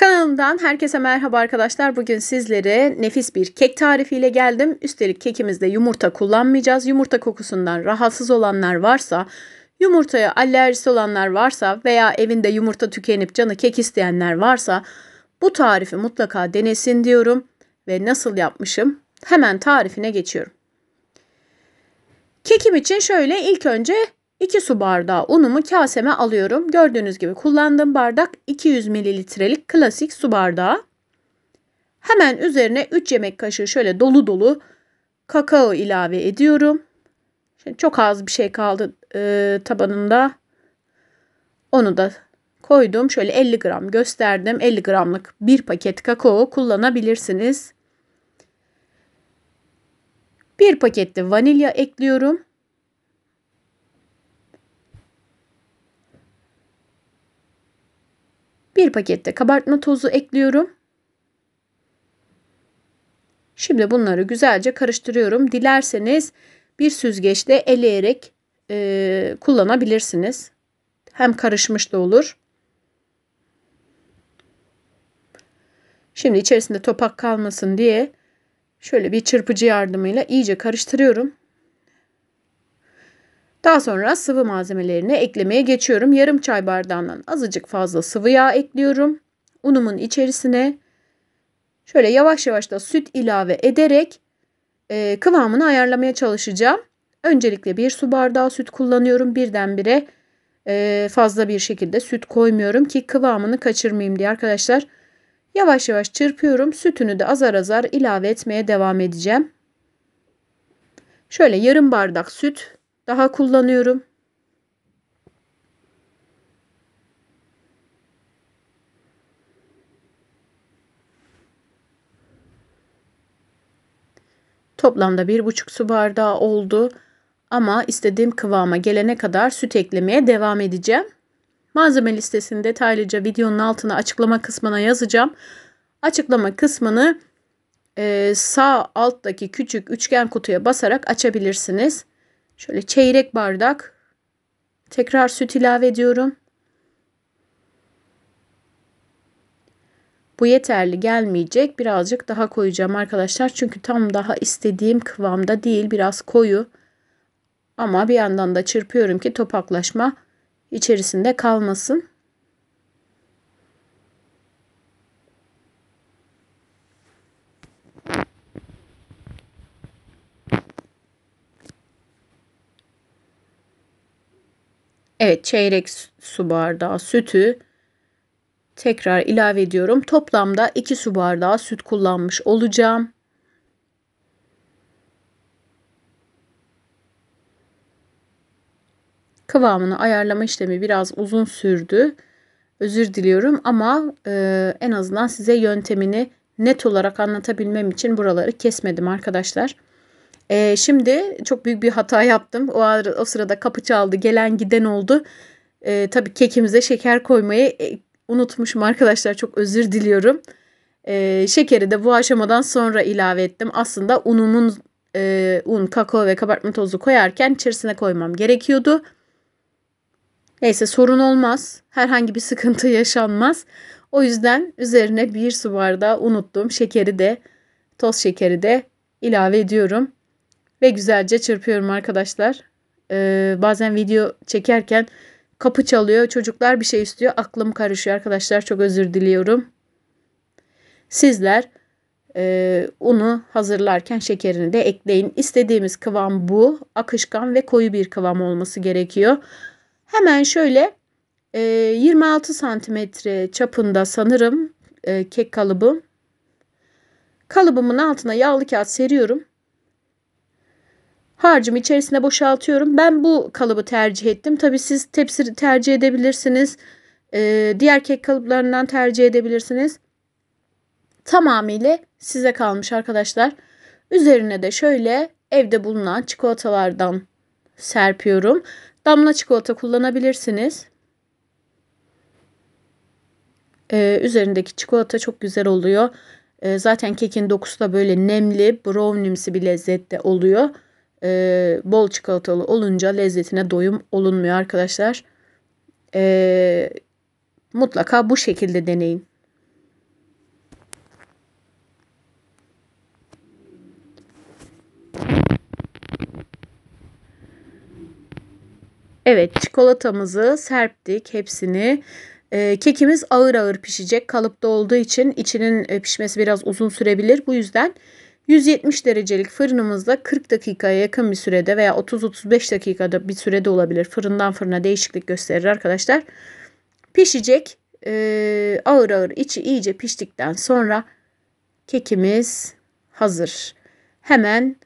Kanalımdan herkese merhaba arkadaşlar. Bugün sizlere nefis bir kek tarifiyle geldim. Üstelik kekimizde yumurta kullanmayacağız. Yumurta kokusundan rahatsız olanlar varsa, yumurtaya alerjisi olanlar varsa veya evinde yumurta tükenip canı kek isteyenler varsa bu tarifi mutlaka denesin diyorum ve nasıl yapmışım hemen tarifine geçiyorum. Kekim için şöyle ilk önce 2 su bardağı unumu kaseme alıyorum. Gördüğünüz gibi kullandığım bardak 200 mililitrelik klasik su bardağı. Hemen üzerine 3 yemek kaşığı şöyle dolu dolu kakao ilave ediyorum. Şimdi çok az bir şey kaldı e, tabanında. Onu da koydum. Şöyle 50 gram gösterdim. 50 gramlık bir paket kakao kullanabilirsiniz. Bir pakette vanilya ekliyorum. Bir pakette kabartma tozu ekliyorum. Şimdi bunları güzelce karıştırıyorum. Dilerseniz bir süzgeçte eleyerek e, kullanabilirsiniz. Hem karışmış da olur. Şimdi içerisinde topak kalmasın diye şöyle bir çırpıcı yardımıyla iyice karıştırıyorum. Daha sonra sıvı malzemelerini eklemeye geçiyorum. Yarım çay bardağından azıcık fazla sıvı yağ ekliyorum. Unumun içerisine şöyle yavaş yavaş da süt ilave ederek e, kıvamını ayarlamaya çalışacağım. Öncelikle bir su bardağı süt kullanıyorum. Birdenbire e, fazla bir şekilde süt koymuyorum ki kıvamını kaçırmayayım diye arkadaşlar. Yavaş yavaş çırpıyorum. Sütünü de azar azar ilave etmeye devam edeceğim. Şöyle yarım bardak süt daha kullanıyorum. Toplamda bir buçuk su bardağı oldu. Ama istediğim kıvama gelene kadar süt eklemeye devam edeceğim. Malzeme listesini detaylıca videonun altına açıklama kısmına yazacağım. Açıklama kısmını sağ alttaki küçük üçgen kutuya basarak açabilirsiniz. Şöyle çeyrek bardak. Tekrar süt ilave ediyorum. Bu yeterli gelmeyecek. Birazcık daha koyacağım arkadaşlar. Çünkü tam daha istediğim kıvamda değil. Biraz koyu. Ama bir yandan da çırpıyorum ki topaklaşma içerisinde kalmasın. Evet çeyrek su bardağı sütü tekrar ilave ediyorum. Toplamda 2 su bardağı süt kullanmış olacağım. Kıvamını ayarlama işlemi biraz uzun sürdü. Özür diliyorum ama e, en azından size yöntemini net olarak anlatabilmem için buraları kesmedim arkadaşlar. E, şimdi çok büyük bir hata yaptım. O, ara, o sırada kapı çaldı, gelen giden oldu. E, tabii kekimize şeker koymayı e, unutmuşum arkadaşlar. Çok özür diliyorum. E, şekeri de bu aşamadan sonra ilave ettim. Aslında unumun e, un, kakao ve kabartma tozu koyarken içerisine koymam gerekiyordu. Neyse sorun olmaz. Herhangi bir sıkıntı yaşanmaz. O yüzden üzerine bir su bardağı unuttum. Şekeri de toz şekeri de ilave ediyorum ve güzelce çırpıyorum arkadaşlar. Ee, bazen video çekerken kapı çalıyor. Çocuklar bir şey istiyor. Aklım karışıyor arkadaşlar. Çok özür diliyorum. Sizler e, unu hazırlarken şekerini de ekleyin. İstediğimiz kıvam bu. Akışkan ve koyu bir kıvam olması gerekiyor. Hemen şöyle e, 26 santimetre çapında sanırım e, kek kalıbım. Kalıbımın altına yağlı kağıt seriyorum harcımı içerisine boşaltıyorum. Ben bu kalıbı tercih ettim. Tabi siz tepsi tercih edebilirsiniz. Ee, diğer kek kalıplarından tercih edebilirsiniz. Tamamıyla size kalmış arkadaşlar. Üzerine de şöyle evde bulunan çikolatalardan serpiyorum. Damla çikolata kullanabilirsiniz. Ee, üzerindeki çikolata çok güzel oluyor. Ee, zaten kekin dokusu da böyle nemli, brownimsi bir lezzette oluyor e, bol çikolatalı olunca lezzetine doyum olunmuyor arkadaşlar. E, mutlaka bu şekilde deneyin. Evet çikolatamızı serptik hepsini. E, kekimiz ağır ağır pişecek kalıpta olduğu için içinin e, pişmesi biraz uzun sürebilir. Bu yüzden 170 derecelik fırınımızda 40 dakikaya yakın bir sürede veya 30-35 dakikada bir sürede olabilir. Fırından fırına değişiklik gösterir arkadaşlar. Pişecek. Ee, ağır ağır içi iyice piştikten sonra kekimiz hazır. Hemen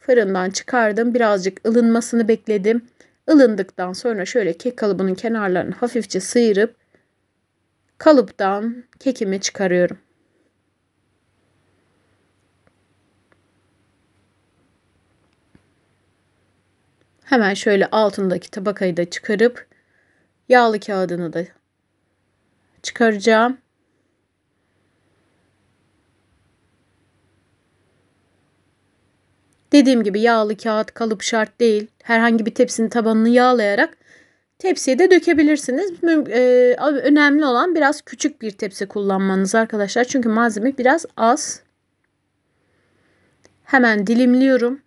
fırından çıkardım. Birazcık ılınmasını bekledim. Ilındıktan sonra şöyle kek kalıbının kenarlarını hafifçe sıyırıp kalıptan kekimi çıkarıyorum. Hemen şöyle altındaki tabakayı da çıkarıp yağlı kağıdını da çıkaracağım. Dediğim gibi yağlı kağıt kalıp şart değil. Herhangi bir tepsinin tabanını yağlayarak tepsiye de dökebilirsiniz. E, önemli olan biraz küçük bir tepsi kullanmanız arkadaşlar. Çünkü malzeme biraz az. Hemen dilimliyorum.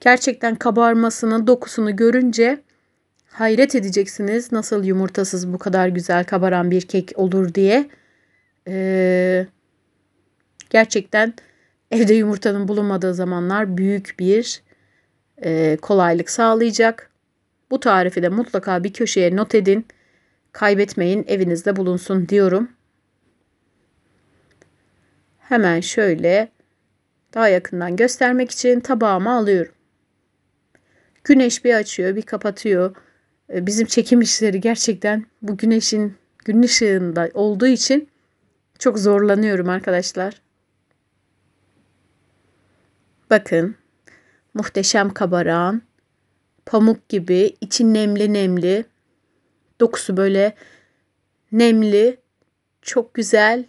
Gerçekten kabarmasının dokusunu görünce hayret edeceksiniz. Nasıl yumurtasız bu kadar güzel kabaran bir kek olur diye. Ee, gerçekten evde yumurtanın bulunmadığı zamanlar büyük bir e, kolaylık sağlayacak. Bu tarifi de mutlaka bir köşeye not edin. Kaybetmeyin evinizde bulunsun diyorum. Hemen şöyle daha yakından göstermek için tabağıma alıyorum. Güneş bir açıyor, bir kapatıyor. E, bizim çekim işleri gerçekten bu güneşin gün ışığında olduğu için çok zorlanıyorum arkadaşlar. Bakın muhteşem kabaran, pamuk gibi, içi nemli nemli, dokusu böyle nemli, çok güzel,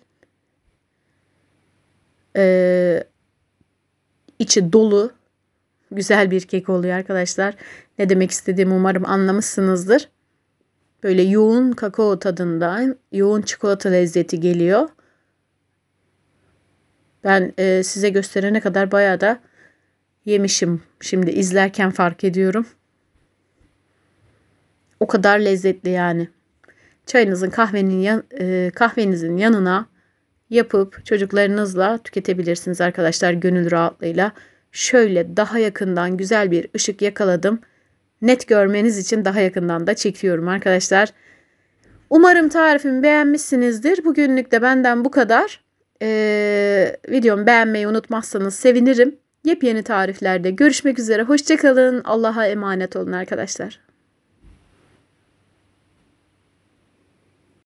ee, içi dolu güzel bir kek oluyor arkadaşlar. Ne demek istediğimi umarım anlamışsınızdır. Böyle yoğun kakao tadından yoğun çikolata lezzeti geliyor. Ben e, size gösterene kadar bayağı da yemişim. Şimdi izlerken fark ediyorum. O kadar lezzetli yani. Çayınızın kahvenin yan, e, kahvenizin yanına yapıp çocuklarınızla tüketebilirsiniz arkadaşlar gönül rahatlığıyla şöyle daha yakından güzel bir ışık yakaladım. Net görmeniz için daha yakından da çekiyorum arkadaşlar. Umarım tarifimi beğenmişsinizdir. Bugünlük de benden bu kadar. Ee, videomu beğenmeyi unutmazsanız sevinirim. Yepyeni tariflerde görüşmek üzere. Hoşçakalın. Allah'a emanet olun arkadaşlar.